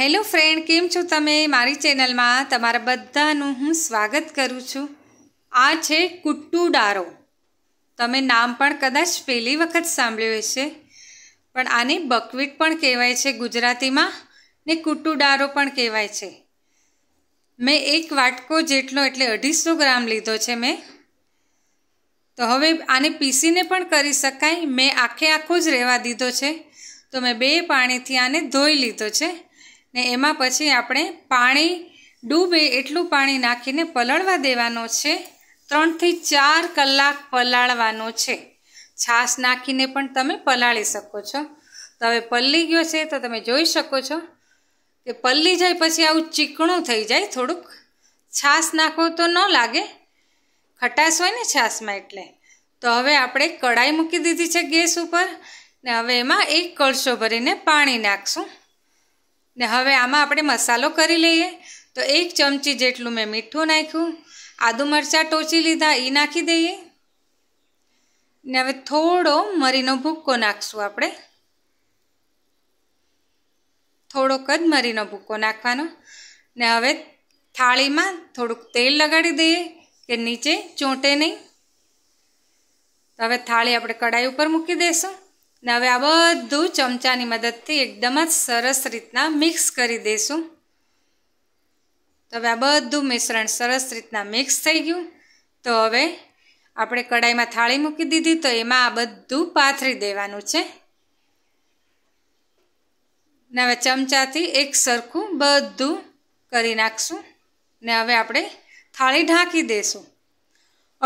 hello friend કેમ છો તમે મારી ચેનલમાં તમારા બધાનું હું સ્વાગત કરું છું આ છે કુટ્ટુ ડારો તમે નામ પણ કદાચ પહેલી વખત સાંભળ્યું હશે પણ આને બકવીટ પણ કહેવાય છે ગુજરાતીમાં ને કુટ્ટુ ડારો પણ કહેવાય છે મેં એક વાટકો જેટલો એટલે અઢીસો ગ્રામ લીધો છે મેં તો હવે આને પીસીને પણ કરી શકાય મેં આખે આખો જ રહેવા દીધો છે તો મેં બે પાણીથી આને ધોઈ લીધો છે ને એમાં પછી આપણે પાણી ડૂબે એટલું પાણી નાખીને પલાળવા દેવાનો છે ત્રણથી ચાર કલાક પલાળવાનો છે છાશ નાખીને પણ તમે પલાળી શકો છો તો હવે પલ્લી ગયો છે તો તમે જોઈ શકો છો કે પલ્લી જાય પછી આવું ચીકણું થઈ જાય થોડુંક છાશ નાખો તો ન લાગે ખટાશ હોય ને છાશમાં એટલે તો હવે આપણે કડાઈ મૂકી દીધી છે ગેસ ઉપર ને હવે એમાં એક કળશો ભરીને પાણી નાખશું ને હવે આમાં આપણે મસાલો કરી લઈએ તો એક ચમચી જેટલું મેં મીઠું નાખ્યું આદુ મરચાં ટોચી લીધા એ નાખી દઈએ ને હવે થોડો મરીનો ભૂક્કો નાખશું આપણે થોડોક જ મરીનો ભૂક્કો નાખવાનો ને હવે થાળીમાં થોડુંક તેલ લગાડી દઈએ કે નીચે ચોંટે નહીં હવે થાળી આપણે કઢાઈ ઉપર મૂકી દઈશું ને હવે આ બધું ચમચાની મદદથી એકદમ જ સરસ રીતના મિક્સ કરી દઈશું તો હવે આ બધું મિશ્રણ સરસ રીતના મિક્સ થઈ ગયું તો હવે આપણે કડાઈમાં થાળી મૂકી દીધી તો એમાં આ બધું પાથરી દેવાનું છે ને હવે ચમચાથી એક સરખું બધું કરી નાખશું ને હવે આપણે થાળી ઢાંકી દઈશું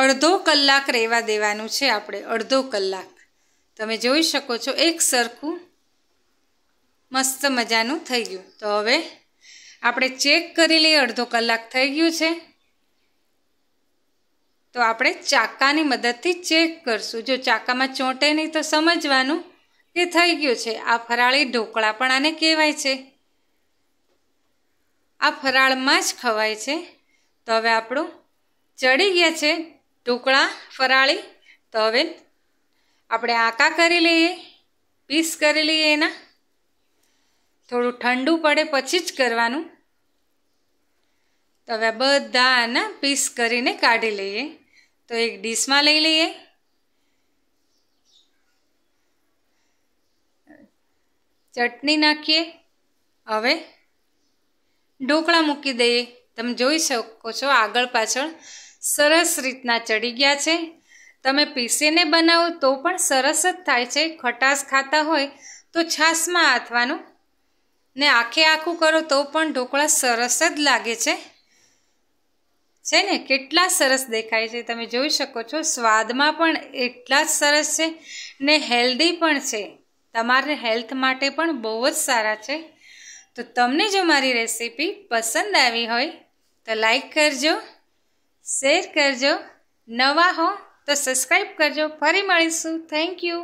અડધો કલાક રહેવા દેવાનું છે આપણે અડધો કલાક તમે જોઈ શકો છો એક સરખું મસ્ત મજાનું થઈ ગયું તો હવે આપણે ચેક કરી લઈએ અડધો કલાક થઈ ગયું છે તો આપણે ચાકાની મદદથી ચેક કરશું જો ચાકામાં ચોંટે નહીં તો સમજવાનું કે થઈ ગયું છે આ ફરાળી ઢોકળા પણ આને કહેવાય છે આ ફરાળમાં જ ખવાય છે તો હવે આપણું ચડી ગયા છે ઢોકળા ફરાળી તો હવે આપણે આકા કરી લઈએ પીસ કરી લઈએ એના થોડું ઠંડુ પડે પછી જ કરવાનું તો હવે બધા આના પીસ કરીને કાઢી લઈએ તો એક ડીશમાં લઈ લઈએ ચટણી નાખીએ હવે ઢોકળા મૂકી દઈએ તમે જોઈ શકો છો આગળ પાછળ સરસ રીતના ચડી ગયા છે તમે પીસીને બનાવો તો પણ સરસ જ થાય છે ખટાશ ખાતા હોય તો છાશમાં આથવાનું ને આખે આખું કરો તો પણ ઢોકળા સરસ જ લાગે છે છે ને કેટલા સરસ દેખાય છે તમે જોઈ શકો છો સ્વાદમાં પણ એટલા જ સરસ છે ને હેલ્ધી પણ છે તમારે હેલ્થ માટે પણ બહુ જ સારા છે તો તમને જો મારી રેસીપી પસંદ આવી હોય તો લાઈક કરજો શેર કરજો નવા હો તો સબસ્ક્રાઈબ કરજો ફરી મળીશું થેન્ક યુ